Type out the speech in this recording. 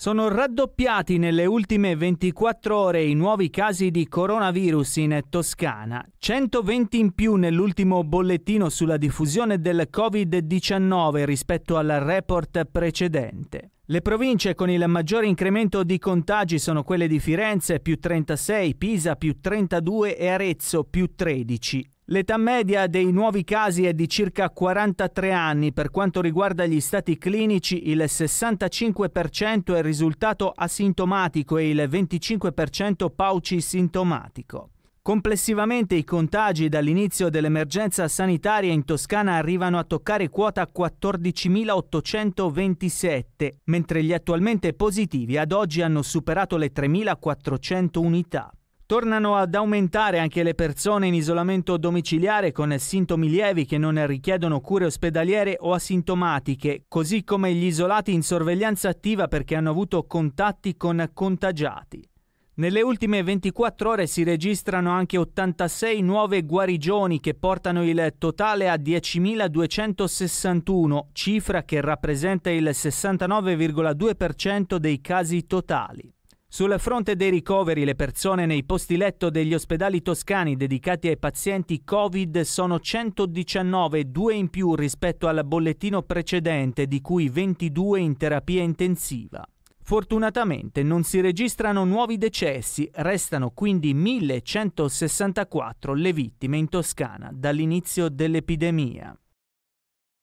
Sono raddoppiati nelle ultime 24 ore i nuovi casi di coronavirus in Toscana, 120 in più nell'ultimo bollettino sulla diffusione del Covid-19 rispetto al report precedente. Le province con il maggiore incremento di contagi sono quelle di Firenze più 36, Pisa più 32 e Arezzo più 13. L'età media dei nuovi casi è di circa 43 anni, per quanto riguarda gli stati clinici il 65% è risultato asintomatico e il 25% pauci sintomatico. Complessivamente i contagi dall'inizio dell'emergenza sanitaria in Toscana arrivano a toccare quota 14.827, mentre gli attualmente positivi ad oggi hanno superato le 3.400 unità. Tornano ad aumentare anche le persone in isolamento domiciliare con sintomi lievi che non richiedono cure ospedaliere o asintomatiche, così come gli isolati in sorveglianza attiva perché hanno avuto contatti con contagiati. Nelle ultime 24 ore si registrano anche 86 nuove guarigioni che portano il totale a 10.261, cifra che rappresenta il 69,2% dei casi totali. Sul fronte dei ricoveri, le persone nei posti letto degli ospedali toscani dedicati ai pazienti Covid sono 119, due in più rispetto al bollettino precedente, di cui 22 in terapia intensiva. Fortunatamente non si registrano nuovi decessi, restano quindi 1164 le vittime in Toscana dall'inizio dell'epidemia.